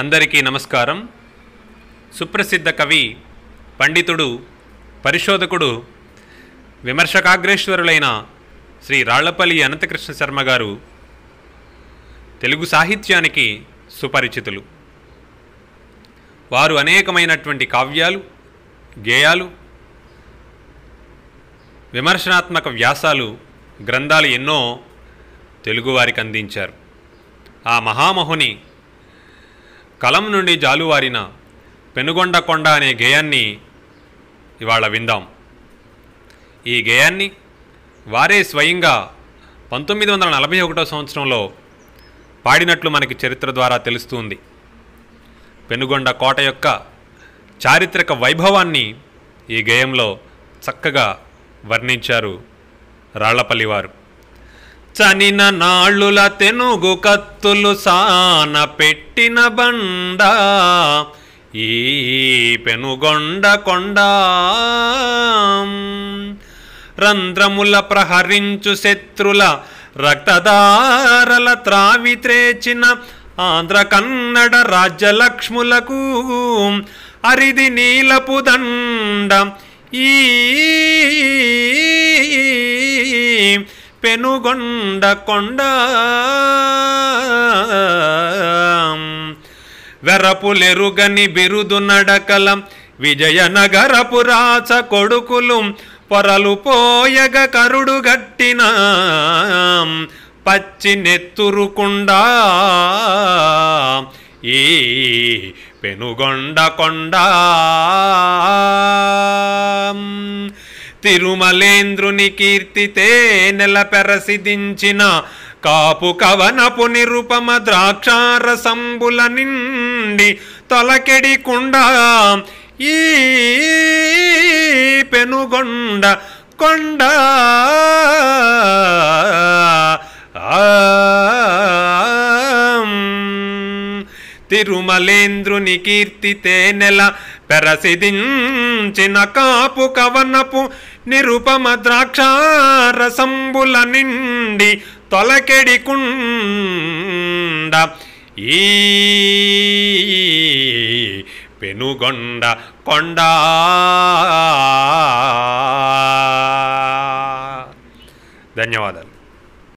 అందరికీ నమస్కారం సుప్రసిద్ధ కవి పండితుడు పరిశోధకుడు విమర్శకాగ్రేశ్వరులైన శ్రీ రాళ్లపల్లి అనంతకృష్ణ శర్మ గారు తెలుగు సాహిత్యానికి సుపరిచితులు వారు అనేకమైనటువంటి కావ్యాలు గేయాలు విమర్శనాత్మక వ్యాసాలు గ్రంథాలు ఎన్నో తెలుగువారికి అందించారు ఆ మహామహుని కలం నుండి జాలువారిన పెనుగొండ కొండ అనే గేయాన్ని ఇవాళ విందాం ఈ గేయాన్ని వారే స్వయంగా పంతొమ్మిది వందల నలభై ఒకటో సంవత్సరంలో పాడినట్లు మనకి చరిత్ర ద్వారా తెలుస్తుంది పెనుగొండ కోట యొక్క చారిత్రక వైభవాన్ని ఈ గేయంలో చక్కగా వర్ణించారు రాళ్లపల్లివారు చనిన నాళ్ళుల తెనుగు కత్తులు సాన పెట్టిన బండ ఈ పెనుగొండ కొండ రంధ్రముల ప్రహరించు శత్రుల రక్తదారల త్రావి త్రేచిన ఆంధ్ర కన్నడ రాజ్యలక్ష్ములకు అరిది నీలపు దండ ఈ పెనుగొండ కొండ వెరపులెరుగని బిరుదు నడకల విజయనగరపురాచ కొడుకులు పొరలు పోయగ కరుడు గట్టిన పచ్చి నెత్తురుకుండా ఈ పెనుగొండ కొండ తిరుమలేంద్రుని కీర్తితే నెల పెరసిదించిన కాపు కవనపు నిరుపమ ద్రాక్షారసంబుల నిండి తొలకెడి కుండ ఈ పెనుగొండ కొండ తిరుమలేంద్రుని కీర్తితే నెల పెరసిదించిన కాపు కవనపు నిరుపమ ద్రాక్ష రసంబుల నిండి తొలకెడి కుండ ఈ పెనుగొండ కొండ ధన్యవాదాలు